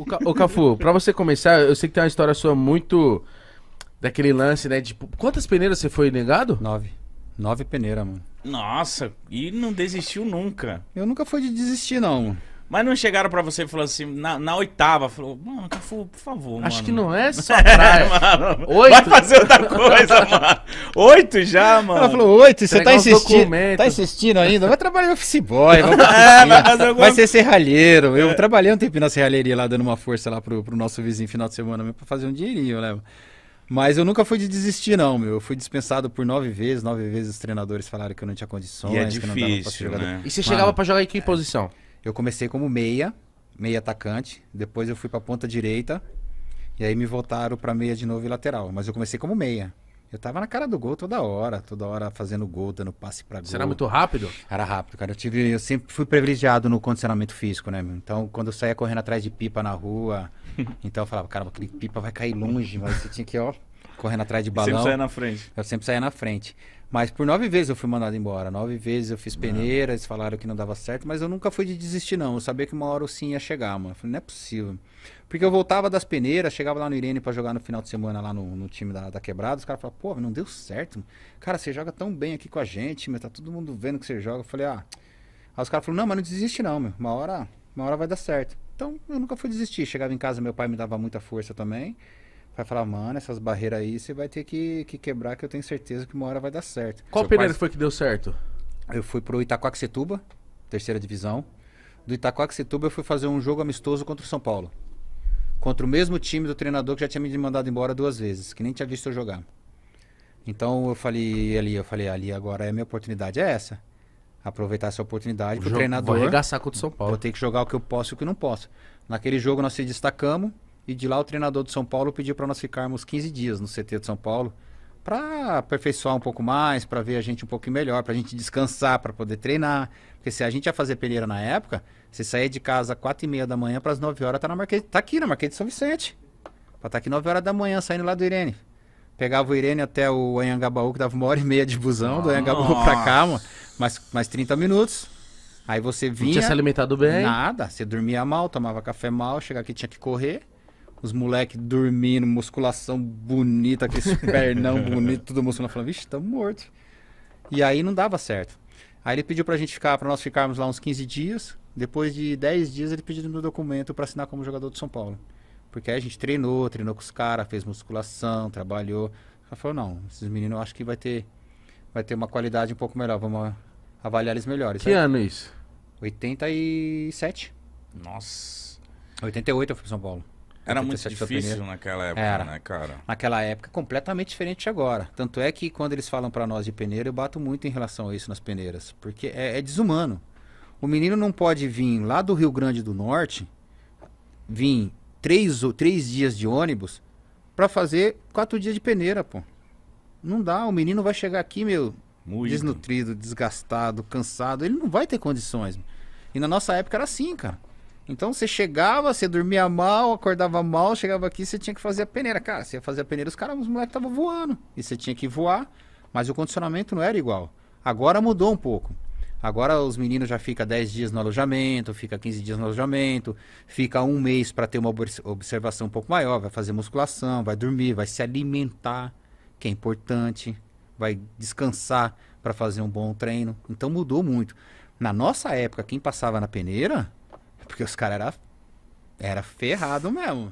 O, Ca... o Cafu, pra você começar, eu sei que tem uma história sua muito. Daquele lance, né? De... Quantas peneiras você foi negado? Nove. Nove peneiras, mano. Nossa, e não desistiu nunca. Eu nunca fui de desistir, não. Mas não chegaram pra você e falaram assim, na, na oitava, falou, mano, Cafu, por favor, Acho mano. que não é só praia. é, oito. Vai fazer outra coisa, mano. Oito já, mano. Ela falou, oito, você tá insistindo, tá insistindo ainda? Vai trabalhar no office boy, é, vai, é, fazer alguma... vai ser serralheiro. Eu é. trabalhei um tempo na serralheria lá, dando uma força lá pro, pro nosso vizinho final de semana mesmo, pra fazer um dinheirinho, né? Mas eu nunca fui de desistir, não, meu. Eu fui dispensado por nove vezes. Nove vezes os treinadores falaram que eu não tinha condições. E é difícil, que não dava pra Né? E você Mano, chegava pra jogar em que é... posição? Eu comecei como meia, meia atacante. Depois eu fui para ponta direita. E aí me voltaram para meia de novo e lateral. Mas eu comecei como meia. Eu tava na cara do gol toda hora, toda hora fazendo gol, dando passe pra gol. Você era muito rápido? Era rápido, cara. Eu, tive, eu sempre fui privilegiado no condicionamento físico, né? Então, quando eu saía correndo atrás de pipa na rua, então eu falava, cara, aquele pipa vai cair longe, mas você tinha que, ó, correndo atrás de balão. Sempre saia na frente. Eu sempre saía na frente. Mas por nove vezes eu fui mandado embora. Nove vezes eu fiz ah. peneiras falaram que não dava certo, mas eu nunca fui de desistir, não. Eu sabia que uma hora o sim ia chegar, mano. Eu falei, não é possível. Porque eu voltava das peneiras, chegava lá no Irene para jogar no final de semana lá no, no time da, da quebrada, os caras falavam, pô, não deu certo. Cara, você joga tão bem aqui com a gente, mas tá todo mundo vendo que você joga. Eu falei, ah. Aí os caras falaram, não, mas não desiste não, meu. Uma hora, uma hora vai dar certo. Então eu nunca fui desistir. Chegava em casa, meu pai me dava muita força também vai falar, mano, essas barreiras aí você vai ter que, que quebrar, que eu tenho certeza que uma hora vai dar certo. Qual peneira quase... foi que deu certo? Eu fui pro Itacoaxetuba, terceira divisão. Do Itacoaxetuba eu fui fazer um jogo amistoso contra o São Paulo. Contra o mesmo time do treinador que já tinha me mandado embora duas vezes, que nem tinha visto eu jogar. Então eu falei ali, eu falei, ali agora é a minha oportunidade, é essa. Aproveitar essa oportunidade o pro treinador. Vou arregaçar contra o São Paulo. Vou ter que jogar o que eu posso e o que não posso. Naquele jogo nós se destacamos. E de lá o treinador do São Paulo pediu para nós ficarmos 15 dias no CT de São Paulo para aperfeiçoar um pouco mais, para ver a gente um pouco melhor, para a gente descansar, para poder treinar. Porque se a gente ia fazer peneira na época, você saía de casa às quatro e meia da manhã para as 9 horas, tá, na Marquês, tá aqui na Marquês de São Vicente. para estar tá aqui 9 horas da manhã, saindo lá do Irene. Pegava o Irene até o Anhangabaú, que dava uma hora e meia de busão, Nossa. do Anhangabaú para cá, mais, mais 30 minutos. Aí você vinha... Não tinha se alimentado bem? Nada, você dormia mal, tomava café mal, chegava aqui tinha que correr. Os moleques dormindo, musculação bonita, aquele pernão bonito, tudo musculação Falando, vixe, estamos mortos. E aí não dava certo. Aí ele pediu pra gente ficar, pra nós ficarmos lá uns 15 dias. Depois de 10 dias, ele pediu meu documento para assinar como jogador de São Paulo. Porque aí a gente treinou, treinou com os caras, fez musculação, trabalhou. Ela falou, não, esses meninos eu acho que vai ter, vai ter uma qualidade um pouco melhor, vamos avaliar eles melhores. Que aí, ano é isso? 87. Nossa. 88 eu fui para São Paulo. Era muito difícil naquela época, Era. né, cara? Naquela época, completamente diferente de agora. Tanto é que quando eles falam para nós de peneira, eu bato muito em relação a isso nas peneiras, porque é, é desumano. O menino não pode vir lá do Rio Grande do Norte, vir três, três dias de ônibus, para fazer quatro dias de peneira, pô. Não dá, o menino vai chegar aqui, meu, desnutrido, desgastado, cansado, ele não vai ter condições. E na nossa época era assim, cara. Então você chegava, você dormia mal, acordava mal, chegava aqui, você tinha que fazer a peneira. Cara, você ia fazer a peneira, os caras, os moleques estavam voando. E você tinha que voar, mas o condicionamento não era igual. Agora mudou um pouco. Agora os meninos já fica 10 dias no alojamento, fica 15 dias no alojamento, fica um mês para ter uma observação um pouco maior, vai fazer musculação, vai dormir, vai se alimentar, que é importante, vai descansar para fazer um bom treino. Então mudou muito. Na nossa época, quem passava na peneira porque os caras eram era ferrado mesmo.